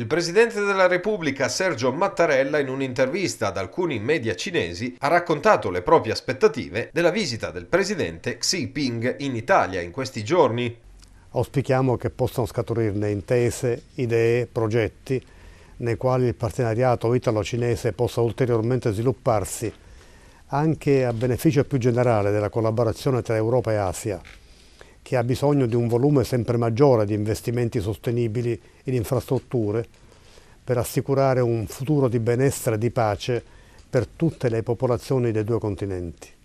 Il Presidente della Repubblica Sergio Mattarella in un'intervista ad alcuni media cinesi ha raccontato le proprie aspettative della visita del Presidente Xi Jinping in Italia in questi giorni. Auspichiamo che possano scaturirne intese, idee, progetti nei quali il partenariato italo-cinese possa ulteriormente svilupparsi anche a beneficio più generale della collaborazione tra Europa e Asia che ha bisogno di un volume sempre maggiore di investimenti sostenibili in infrastrutture per assicurare un futuro di benessere e di pace per tutte le popolazioni dei due continenti.